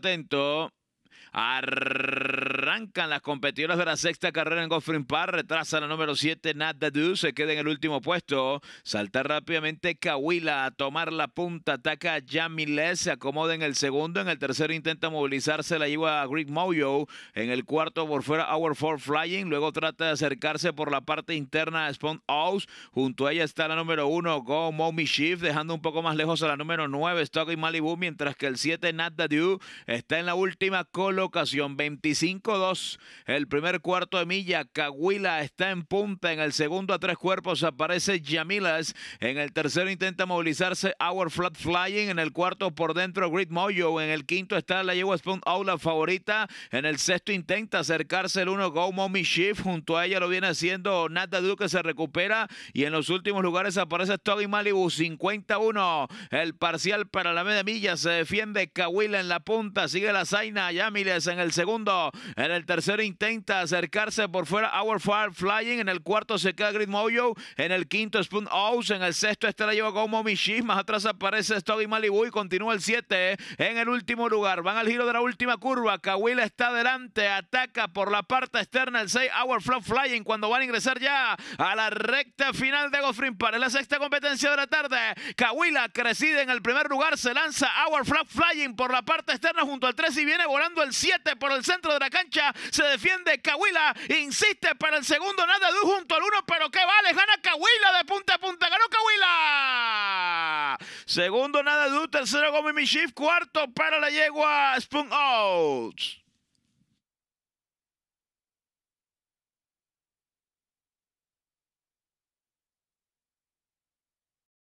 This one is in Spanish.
atento. Arrancan las competidoras de la sexta carrera en Goffrin Park. Retrasa la número 7, Nat Dadu. Se queda en el último puesto. Salta rápidamente Kawila a tomar la punta. Ataca a Jamilés. Se acomoda en el segundo. En el tercero intenta movilizarse. La lleva a Greg Moyo. En el cuarto por fuera, Hour 4 Flying. Luego trata de acercarse por la parte interna de Spawn House. Junto a ella está la número 1, Go Mommy Shift. Dejando un poco más lejos a la número 9, Stock Malibu. Mientras que el 7, Nat Dadu, está en la última locación, 25-2. El primer cuarto de milla. Cahuila está en punta. En el segundo a tres cuerpos aparece Yamilas. En el tercero intenta movilizarse Our Flat Flying. En el cuarto por dentro Great Mojo. En el quinto está la yegua Spoon Aula favorita. En el sexto intenta acercarse el uno Go Mommy Shift. Junto a ella lo viene haciendo Nata Duke se recupera. Y en los últimos lugares aparece Toby Malibu 51. El parcial para la media milla se defiende Cahuila en la punta. Sigue la Zaina. Ya en el segundo. En el tercero intenta acercarse por fuera Our Fire Flying. En el cuarto se queda Grid Mojo. En el quinto Spoon House. En el sexto estrella la lleva Más atrás aparece Stoggy Malibu y continúa el siete en el último lugar. Van al giro de la última curva. Kawila está adelante, Ataca por la parte externa el 6 Hour Flop Flying cuando van a ingresar ya a la recta final de Goffrin para En la sexta competencia de la tarde. Kawila crecida en el primer lugar. Se lanza Hour Flying por la parte externa junto al 3 y viene volando el 7 por el centro de la cancha. Se defiende Cahuila. Insiste para el segundo. Nada de junto al 1. Pero que vale. Gana Cahuila de punta a punta. Ganó Cahuila. Segundo Nada de Tercero Gómez Mishif. Cuarto para la yegua Spoon out